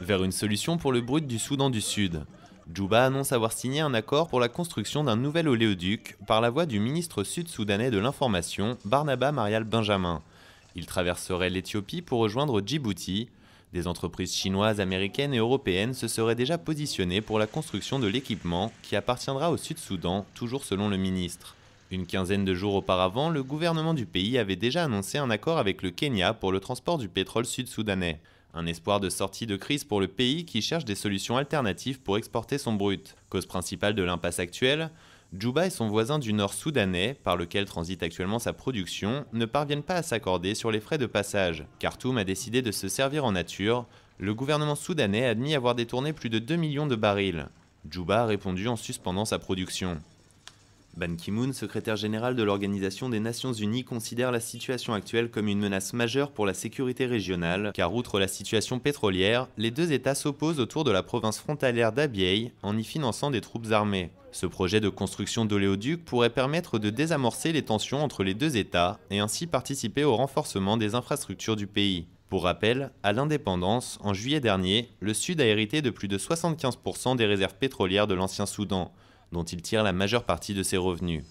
Vers une solution pour le brut du Soudan du Sud. Djouba annonce avoir signé un accord pour la construction d'un nouvel oléoduc par la voix du ministre sud-soudanais de l'information, Barnaba Marial Benjamin. Il traverserait l'Éthiopie pour rejoindre Djibouti. Des entreprises chinoises, américaines et européennes se seraient déjà positionnées pour la construction de l'équipement qui appartiendra au Sud-Soudan, toujours selon le ministre. Une quinzaine de jours auparavant, le gouvernement du pays avait déjà annoncé un accord avec le Kenya pour le transport du pétrole sud-soudanais. Un espoir de sortie de crise pour le pays qui cherche des solutions alternatives pour exporter son brut. Cause principale de l'impasse actuelle, Djouba et son voisin du nord soudanais, par lequel transite actuellement sa production, ne parviennent pas à s'accorder sur les frais de passage. Khartoum a décidé de se servir en nature. Le gouvernement soudanais a admis avoir détourné plus de 2 millions de barils. Djouba a répondu en suspendant sa production. Ban Ki-moon, secrétaire général de l'Organisation des Nations Unies, considère la situation actuelle comme une menace majeure pour la sécurité régionale, car outre la situation pétrolière, les deux États s'opposent autour de la province frontalière d'Abyei en y finançant des troupes armées. Ce projet de construction d'oléoduc pourrait permettre de désamorcer les tensions entre les deux États et ainsi participer au renforcement des infrastructures du pays. Pour rappel, à l'indépendance, en juillet dernier, le Sud a hérité de plus de 75% des réserves pétrolières de l'ancien Soudan dont il tire la majeure partie de ses revenus.